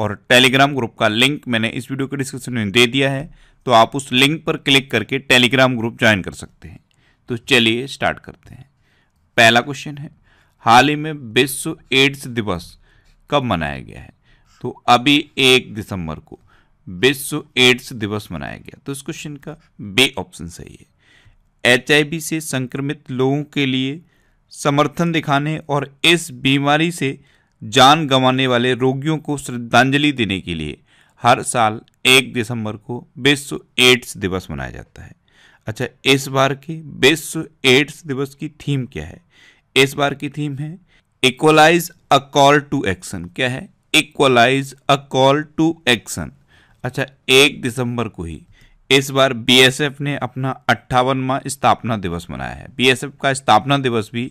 और Telegram group का link मैंने इस वीडियो के डिस्क्रिप्शन में दे दिया है तो आप उस लिंक पर क्लिक करके टेलीग्राम ग्रुप ज्वाइन कर सकते हैं तो चलिए स्टार्ट करते हैं पहला क्वेश्चन है हाल ही में विश्व एड्स दिवस कब मनाया गया है तो अभी एक दिसंबर को विश्व एड्स दिवस मनाया गया तो इस क्वेश्चन का बे ऑप्शन सही है एच से संक्रमित लोगों के लिए समर्थन दिखाने और इस बीमारी से जान गंवाने वाले रोगियों को श्रद्धांजलि देने के लिए हर साल एक दिसंबर को विश्व एड्स दिवस मनाया जाता है अच्छा इस बार की विश्व एड्स दिवस की थीम क्या है इस बार की थीम है equalize a call to action क्या है equalize a call to action अच्छा एक दिसंबर को ही इस बार बीएसएफ ने अपना अट्ठावनवा स्थापना दिवस मनाया है बीएसएफ का स्थापना दिवस भी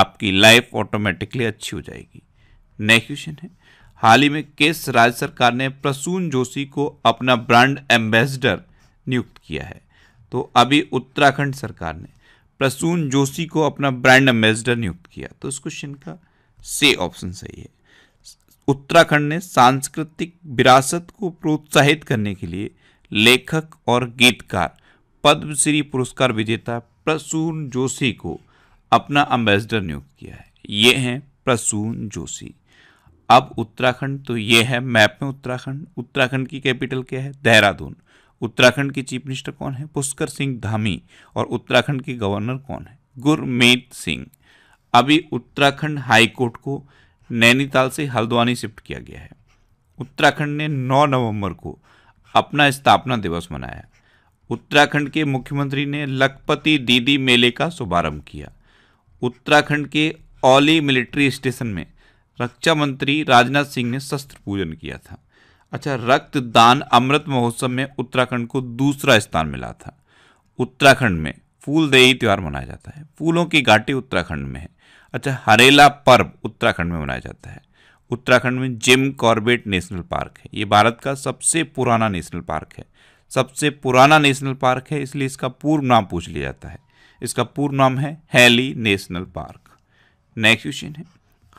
आपकी लाइफ ऑटोमेटिकली अच्छी हो जाएगी नेक्स्ट क्वेश्चन है हाल ही में किस राज्य सरकार ने प्रसून जोशी को अपना ब्रांड एम्बेसडर नियुक्त किया है तो अभी उत्तराखंड सरकार ने प्रसून जोशी को अपना ब्रांड एम्बेसडर नियुक्त किया तो इस क्वेश्चन का से ऑप्शन सही है उत्तराखंड ने सांस्कृतिक विरासत को प्रोत्साहित करने के लिए लेखक और गीतकार पद्मश्री पुरस्कार विजेता प्रसून जोशी को अपना अम्बेसडर नियुक्त किया है ये हैं प्रसून जोशी अब उत्तराखंड तो ये है मैप में उत्तराखंड उत्तराखंड की कैपिटल क्या है देहरादून उत्तराखंड की चीफ मिनिस्टर कौन है पुष्कर सिंह धामी और उत्तराखंड की गवर्नर कौन है गुरमीत सिंह अभी उत्तराखंड हाईकोर्ट को नैनीताल से हल्द्वानी शिफ्ट किया गया है उत्तराखंड ने 9 नवंबर को अपना स्थापना दिवस मनाया उत्तराखंड के मुख्यमंत्री ने लखपति दीदी मेले का शुभारंभ किया उत्तराखंड के औली मिलिट्री स्टेशन में रक्षा मंत्री राजनाथ सिंह ने शस्त्र पूजन किया था अच्छा रक्तदान अमृत महोत्सव में उत्तराखंड को दूसरा स्थान मिला था उत्तराखंड में फूलदेही त्यौहार मनाया जाता है फूलों की घाटी उत्तराखंड में है अच्छा हरेला पर्व उत्तराखंड में मनाया जाता है उत्तराखंड में जिम कॉर्बेट नेशनल पार्क है ये भारत का सबसे पुराना नेशनल पार्क है सबसे पुराना नेशनल पार्क है इसलिए इसका पूर्व नाम पूछ लिया जाता है इसका पूर्ण नाम है Hailey national park next question है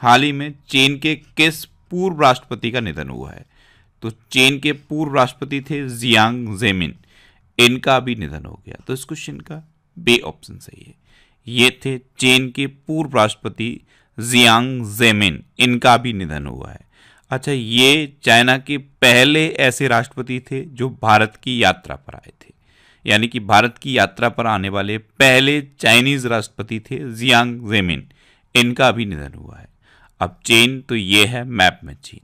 हाल ही में चीन के किस पूर्व राष्ट्रपति का निधन हुआ है तो चीन के पूर्व राष्ट्रपति थे जियांग जेमिन इनका भी निधन हो गया तो इस क्वेश्चन का बे ऑप्शन सही है ये थे चीन के पूर्व राष्ट्रपति जियांग जेमिन इनका भी निधन हुआ है अच्छा ये चाइना के पहले ऐसे राष्ट्रपति थे जो भारत की यात्रा पर आए थे यानी कि भारत की यात्रा पर आने वाले पहले चाइनीज राष्ट्रपति थे जियांग जेमिन इनका भी निधन हुआ है अब चीन तो ये है मैप में चीन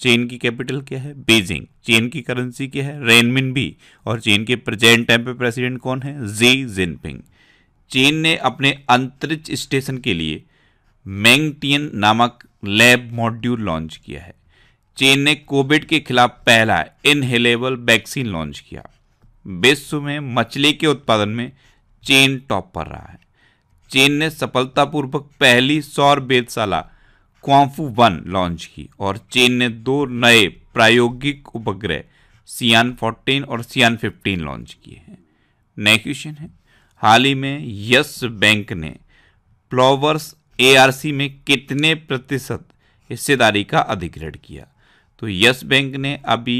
चीन की कैपिटल क्या है बीजिंग चीन की करेंसी क्या है रेनमिन भी और चीन के प्रेजेंट टाइम पे प्रेसिडेंट कौन है जी जिनपिंग चीन ने अपने अंतरिक्ष स्टेशन के लिए मैंगटियन नामक लैब मॉड्यूल लॉन्च किया है चीन ने कोविड के खिलाफ पहला इनहेलेबल वैक्सीन लॉन्च किया विश्व में मछली के उत्पादन में चीन टॉप पर रहा है चीन ने सफलतापूर्वक पहली सौर वेदशाला क्वांफू वन लॉन्च की और चीन ने दो नए प्रायोगिक उपग्रह सियान 14 और सियान 15 लॉन्च किए हैं नए क्वेश्चन है हाल ही में यस बैंक ने फ्लॉवर्स एआरसी में कितने प्रतिशत हिस्सेदारी का अधिग्रहण किया तो यस बैंक ने अभी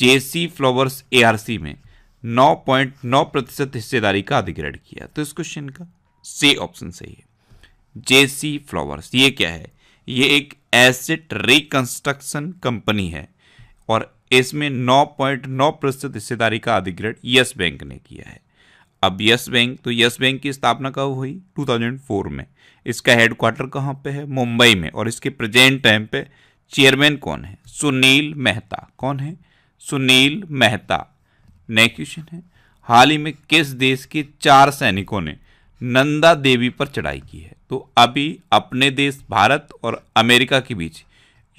जेसी फ्लावर्स एआरसी में 9.9 प्रतिशत हिस्सेदारी का अधिग्रहण किया तो इस क्वेश्चन का से ऑप्शन सही है जेसी फ्लावर्स ये क्या है ये एक एसेट रिकंस्ट्रक्शन कंपनी है और इसमें 9.9 प्रतिशत हिस्सेदारी का अधिग्रहण यस बैंक ने किया है अब यस बैंक तो यस बैंक की स्थापना कब हुई 2004 में इसका हेडक्वार्टर कहाँ पे है मुंबई में और इसके प्रेजेंट टाइम पे चेयरमैन कौन है सुनील मेहता कौन है सुनील मेहता नेक्स्ट क्वेश्चन है हाल ही में किस देश के चार सैनिकों ने नंदा देवी पर चढ़ाई की है तो अभी अपने देश भारत और अमेरिका के बीच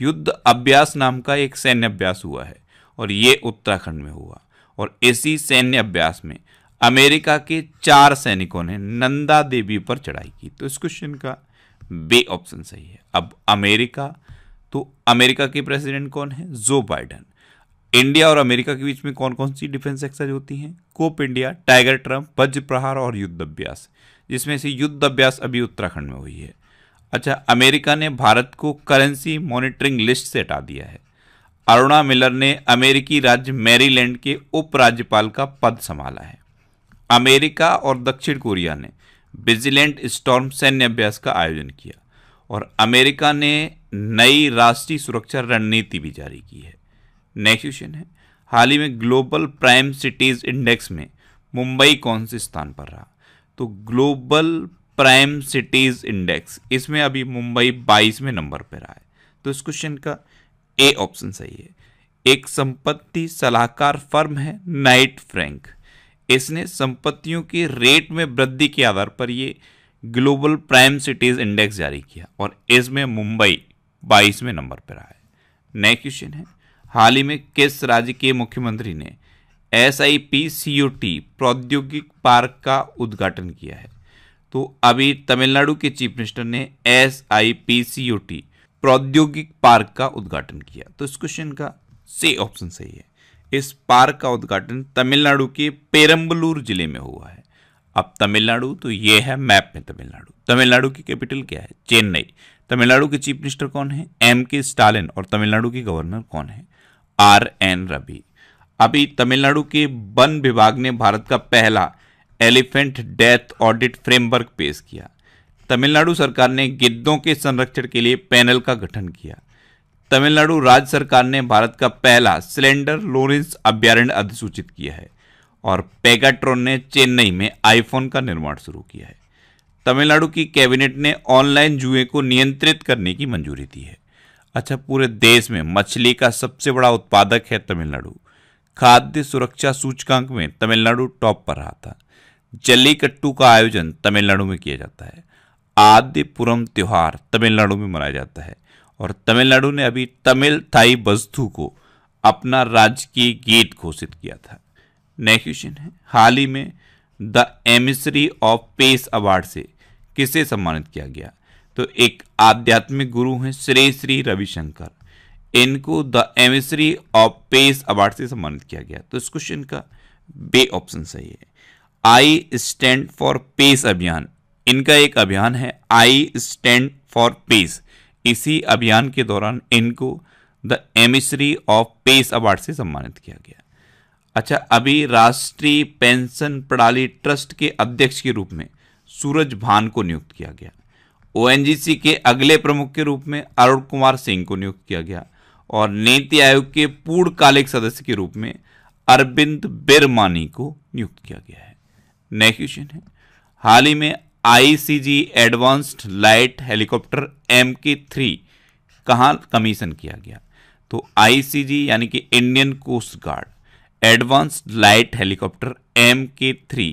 युद्ध अभ्यास नाम का एक सैन्य अभ्यास हुआ है और ये उत्तराखंड में हुआ और इसी सैन्य अभ्यास में अमेरिका के चार सैनिकों ने नंदा देवी पर चढ़ाई की तो इस क्वेश्चन का बे ऑप्शन सही है अब अमेरिका तो अमेरिका के प्रेसिडेंट कौन है जो बाइडन इंडिया और अमेरिका के बीच में कौन कौन सी डिफेंस एक्सरसाइज होती हैं कोप इंडिया टाइगर ट्रम्प वज्र प्रहार और युद्ध अभ्यास जिसमें से युद्ध अभ्यास अभी उत्तराखंड में हुई है अच्छा अमेरिका ने भारत को करेंसी मॉनिटरिंग लिस्ट से हटा दिया है अरुणा मिलर ने अमेरिकी राज्य मैरीलैंड के उपराज्यपाल का पद संभाला है अमेरिका और दक्षिण कोरिया ने विजिलेंट स्टॉर्म सैन्य अभ्यास का आयोजन किया और अमेरिका ने नई राष्ट्रीय सुरक्षा रणनीति भी जारी की है नेक्स्ट क्वेश्चन है हाल ही में ग्लोबल प्राइम सिटीज़ इंडेक्स में मुंबई कौन से स्थान पर रहा तो ग्लोबल प्राइम सिटीज़ इंडेक्स इसमें अभी मुंबई 22 में नंबर पर रहा है तो इस क्वेश्चन का ए ऑप्शन सही है एक संपत्ति सलाहकार फर्म है नाइट फ्रैंक इसने संपत्तियों के रेट में वृद्धि के आधार पर ये ग्लोबल प्राइम सिटीज़ इंडेक्स जारी किया और इसमें मुंबई बाईसवें नंबर पर रहा है नेक्स्ट क्वेश्चन है हाल ही में किस राज्य के मुख्यमंत्री ने S I P C O T प्रौद्योगिक पार्क का उद्घाटन किया है तो अभी तमिलनाडु के चीफ मिनिस्टर ने S I P C O T प्रौद्योगिक पार्क का उद्घाटन किया तो इस क्वेश्चन का से ऑप्शन सही है इस पार्क का उद्घाटन तमिलनाडु के पेरम्बलूर जिले में हुआ है अब तमिलनाडु तो ये है मैप में तमिलनाडु तमिलनाडु की कैपिटल क्या है चेन्नई तमिलनाडु के चीफ मिनिस्टर कौन है एम के स्टालिन और तमिलनाडु के गवर्नर कौन है आर एन रवि अभी तमिलनाडु के वन विभाग ने भारत का पहला एलिफेंट डेथ ऑडिट फ्रेमवर्क पेश किया तमिलनाडु सरकार ने गिद्धों के संरक्षण के लिए पैनल का गठन किया तमिलनाडु राज्य सरकार ने भारत का पहला सिलेंडर लोरेंस अभ्यारण्य अधिसूचित किया है और पेगाट्रॉन ने चेन्नई में आईफोन का निर्माण शुरू किया है तमिलनाडु की कैबिनेट ने ऑनलाइन जुए को नियंत्रित करने की मंजूरी दी है अच्छा पूरे देश में मछली का सबसे बड़ा उत्पादक है तमिलनाडु खाद्य सुरक्षा सूचकांक में तमिलनाडु टॉप पर रहा था जल्लीकट्टू का आयोजन तमिलनाडु में किया जाता है आदिपुरम त्यौहार तमिलनाडु में मनाया जाता है और तमिलनाडु ने अभी तमिल थाई वस्तु को अपना राज्य की गीत घोषित किया था नेक्स्ट क्वेश्चन है हाल ही में the emissary of peace award से किसे सम्मानित किया गया तो एक आध्यात्मिक गुरु हैं श्री श्री रविशंकर इनको the emissary of peace award से सम्मानित किया गया तो इस क्वेश्चन का बे ऑप्शन सही है आई स्टैंड फॉर पेस अभियान इनका एक अभियान है आई स्टैंड फॉर पेस इसी अभियान के दौरान इनको the emissary of peace award से सम्मानित किया गया अच्छा अभी राष्ट्रीय पेंशन प्रणाली ट्रस्ट के अध्यक्ष के रूप में सूरज भान को नियुक्त किया गया ओएनजीसी के अगले प्रमुख के रूप में अरुण कुमार सिंह को नियुक्त किया गया और नीति आयोग के पूर्णकालिक सदस्य के रूप में अरविंद बिरमानी को नियुक्त किया गया है नेक्स्ट क्वेश्चन है हाल ही में ICG advanced light helicopter M K three कहाँ कमीशन किया गया तो आईसीजी यानी कि Indian coast guard advanced light helicopter M K three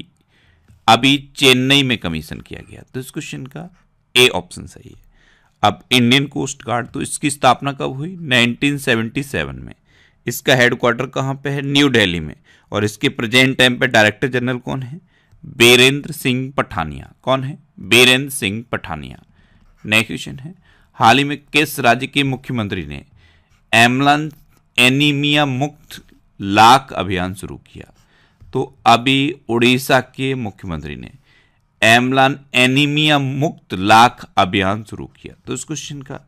अभी चेन्नई में कमीशन किया गया तो इस क्वेश्चन का ए ऑप्शन सही है अब इंडियन कोस्ट गार्ड तो इसकी स्थापना कब हुई 1977 में इसका हेडक्वार्टर कहाँ पे है न्यू दिल्ली में और इसके प्रेजेंट टाइम पे डायरेक्टर जनरल कौन है बीरेंद्र सिंह पठानिया कौन है बीरेंद्र सिंह पठानिया नेक्स्ट क्वेश्चन है हाल ही में किस राज्य के मुख्यमंत्री ने एमलन एनीमिया मुक्त लाख अभियान शुरू किया तो अभी उड़ीसा के मुख्यमंत्री ने एमलान एनीमिया मुक्त लाख अभियान शुरू किया तो इस क्वेश्चन का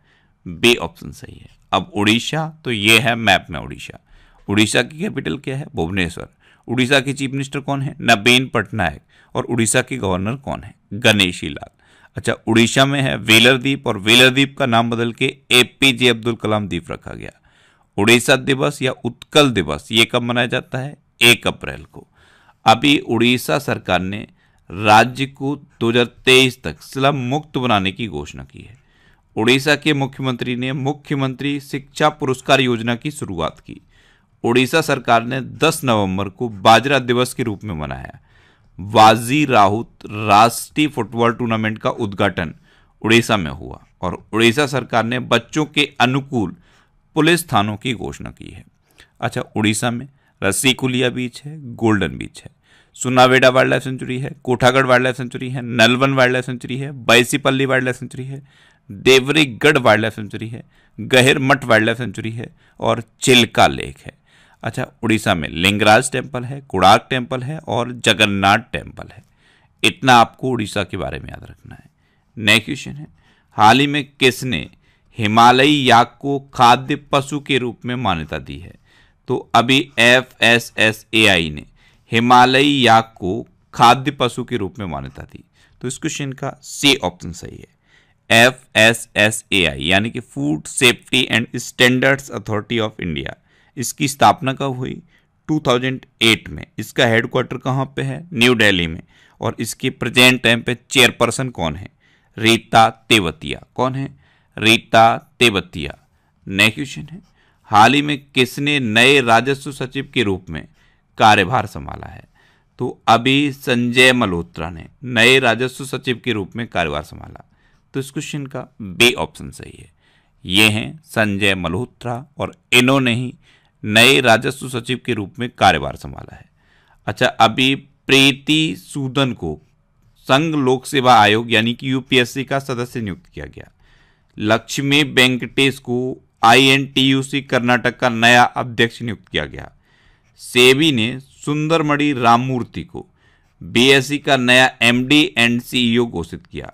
बे ऑप्शन सही है अब उड़ीसा तो ये है मैप में उड़ीसा उड़ीसा की कैपिटल क्या है भुवनेश्वर उड़ीसा के चीफ मिनिस्टर कौन है नबीन पटनायक और उड़ीसा के गवर्नर कौन है गणेशी लाल अच्छा उड़ीसा में है वेलर द्वीप और वेलर द्वीप का नाम बदल के ए पी जे अब्दुल कलाम द्वीप रखा गया उड़ीसा दिवस या उत्कल दिवस ये कब मनाया जाता है एक अप्रैल को अभी उड़ीसा सरकार ने राज्य को 2023 तक स्लम मुक्त बनाने की घोषणा की है उड़ीसा के मुख्यमंत्री ने मुख्यमंत्री शिक्षा पुरस्कार योजना की शुरुआत की उड़ीसा सरकार ने 10 नवंबर को बाजरा दिवस के रूप में मनाया वाजी राहुत राष्ट्रीय फुटबॉल टूर्नामेंट का उद्घाटन उड़ीसा में हुआ और उड़ीसा सरकार ने बच्चों के अनुकूल पुलिस थानों की घोषणा की है अच्छा उड़ीसा में रस्सीकुलिया बीच है गोल्डन बीच है सुनावेडा वाइल्ड लाइफ सेंचुरी है कोठागढ़ वाइल्ड लाइफ सेंचुरी है नलवन वाइल्ड लाइफ सेंचुरी है बाइसीपल्ली वाइल्ड लाइफ सेंचुरी है देवरीगढ़ वाइल्ड लाइफ सेंचुरी है गहिरमठ वाइल्ड लाइफ सेंचुरी है और चिल्का लेक है अच्छा उड़ीसा में लिंगराज टेम्पल है कुड़ाक टेम्पल है और जगन्नाथ टेम्पल है इतना आपको उड़ीसा के बारे में याद रखना है नेक्स्ट क्वेश्चन है हाल ही में किसने हिमालयी याक को खाद्य पशु के रूप में मान्यता दी है तो अभी F S S A I ने हिमालयी याक को खाद्य पशु के रूप में मान्यता थी तो इस क्वेश्चन का सी ऑप्शन सही है F S S A I यानी कि food safety and standards authority of India इसकी स्थापना कब हुई 2008 में इसका हेडक्वार्टर कहाँ पे है न्यू दिल्ली में और इसके प्रेजेंट टाइम पे चेयरपर्सन कौन है रीता तेवतिया कौन है रीता तेवतिया नेक्स्ट क्वेश्चन है हाल ही में किसने नए राजस्व सचिव के रूप में कार्यभार संभाला है तो अभी संजय मल्होत्रा ने नए राजस्व सचिव के रूप में कार्यभार संभाला तो इस क्वेश्चन का बी ऑप्शन सही है ये हैं संजय मल्होत्रा और इन्होंने ही नए राजस्व सचिव के रूप में कार्यभार संभाला है अच्छा अभी प्रीति सूदन को संघ लोक सेवा आयोग यानी कि यूपीएससी का सदस्य नियुक्त किया गया लक्ष्मी वेंकटेश को आईएनटीयूसी कर्नाटक का नया अध्यक्ष नियुक्त किया गया सेबी ने सुंदरमणि राममूर्ति को बीएसई का नया एमडी एंड सीईओ घोषित किया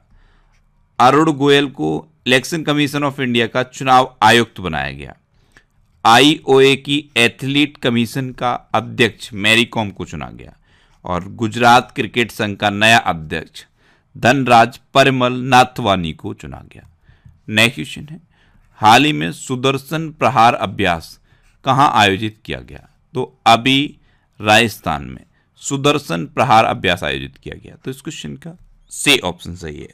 अरुण गोयल को इलेक्शन कमीशन ऑफ इंडिया का चुनाव आयुक्त बनाया गया आईओए की एथलीट कमीशन का अध्यक्ष मैरी कॉम को चुना गया और गुजरात क्रिकेट संघ का नया अध्यक्ष धनराज परमल नाथवानी को चुना गया नेक्स्ट क्वेश्चन है हाल ही में सुदर्शन प्रहार अभ्यास कहाँ आयोजित किया गया तो अभी राजस्थान में सुदर्शन प्रहार अभ्यास आयोजित किया गया तो इस क्वेश्चन का से ऑप्शन सही है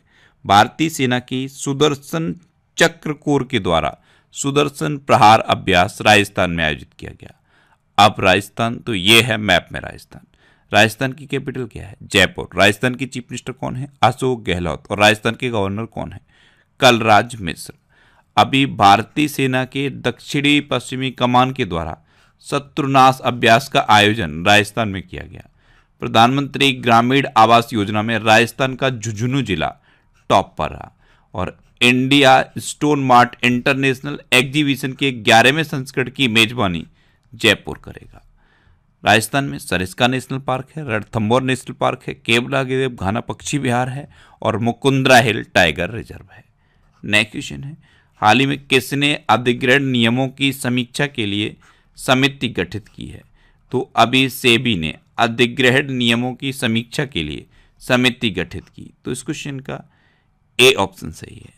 भारतीय सेना की सुदर्शन चक्र कोर के द्वारा सुदर्शन प्रहार अभ्यास राजस्थान में आयोजित किया गया अब राजस्थान तो ये है मैप में राजस्थान राजस्थान की कैपिटल क्या है जयपुर राजस्थान की चीफ मिनिस्टर कौन है अशोक गहलोत और राजस्थान के गवर्नर कौन है कलराज मिश्र अभी भारतीय सेना के दक्षिणी पश्चिमी कमान के द्वारा शत्रुनाश अभ्यास का आयोजन राजस्थान में किया गया प्रधानमंत्री ग्रामीण आवास योजना में राजस्थान का झुंझुनू जिला टॉप पर रहा और India stone mart international exhibition के ग्यारहवें संस्करण की मेजबानी जयपुर करेगा राजस्थान में सरिस्का नेशनल पार्क है रणथम्बोर नेशनल पार्क है केवला गिरेब घाना पक्षी विहार है और मुकुंद्रा हिल टाइगर रिजर्व है नेक्स्ट क्वेश्चन है हाल ही में किसने अधिग्रहण नियमों की समीक्षा के लिए समिति गठित की है तो अभी सेबी ने अधिग्रहण नियमों की समीक्षा के लिए समिति गठित की तो इस क्वेश्चन का ए ऑप्शन सही है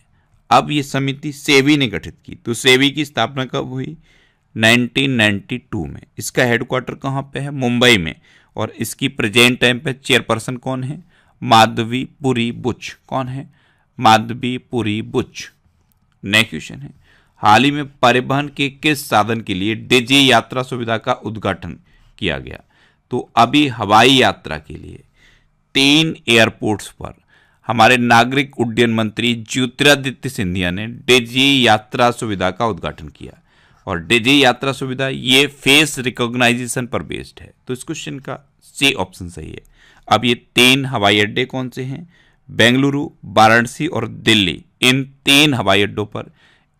अब ये समिति सेबी ने गठित की तो सेबी की स्थापना कब हुई 1992 में इसका हेडक्वार्टर कहाँ पे है मुंबई में और इसकी प्रेजेंट टाइम पे चेयरपर्सन कौन है माधवी पुरी बुच कौन है माधवी पुरी बुच नेक्स्ट क्वेश्चन है हाल ही में परिवहन के किस साधन के लिए डीजी यात्रा सुविधा का उद्घाटन किया गया तो अभी हवाई यात्रा के लिए तीन एयरपोर्ट्स पर हमारे नागरिक उड्डयन मंत्री ज्योतिरादित्य सिंधिया ने डीजी यात्रा सुविधा का उद्घाटन किया और डीजी यात्रा सुविधा ये फेस रिकॉग्नाइजेशन पर बेस्ड है तो इस क्वेश्चन का सी ऑप्शन सही है अब ये तीन हवाई अड्डे कौन से हैं बेंगलुरु वाराणसी और दिल्ली इन तीन हवाई अड्डों पर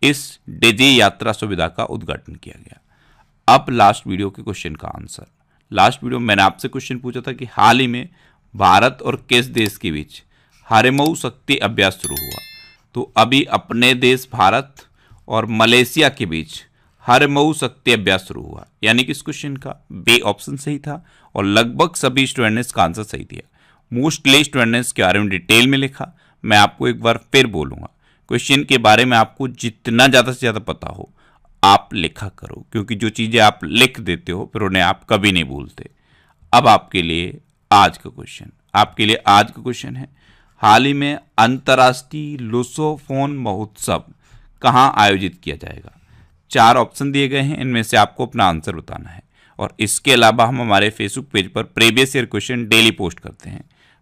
इस डेजे यात्रा सुविधा का उद्घाटन किया गया अब लास्ट वीडियो के क्वेश्चन का आंसर लास्ट वीडियो में मैंने आपसे क्वेश्चन पूछा था कि हाल ही में भारत और किस देश के बीच हरेमऊ शक्ति अभ्यास शुरू हुआ तो अभी अपने देश भारत और मलेशिया के बीच मऊ शक्ति अभ्यास शुरू हुआ यानी कि इस क्वेश्चन का बे ऑप्शन सही था और लगभग सभी स्टूडेंट ने इसका आंसर सही दिया मोस्टली स्टूडेंट ने इसके बारे में डिटेल में लिखा मैं आपको एक बार फिर बोलूँगा क्वेश्चन के बारे में आपको जितना ज़्यादा से ज़्यादा पता हो आप लिखा करो क्योंकि जो चीज़ें आप लिख देते हो फिर उन्हें आप कभी नहीं भूलते अब आपके लिए आज का क्वेश्चन आपके लिए आज का क्वेश्चन है हाल ही में अंतर्राष्ट्रीय लुसोफोन महोत्सव कहाँ आयोजित किया जाएगा चार ऑप्शन दिए गए हैं इनमें से आपको अपना आंसर बताना है और इसके अलावा हम हमारे फेसबुक पेज पर previous year question daily post करते हैं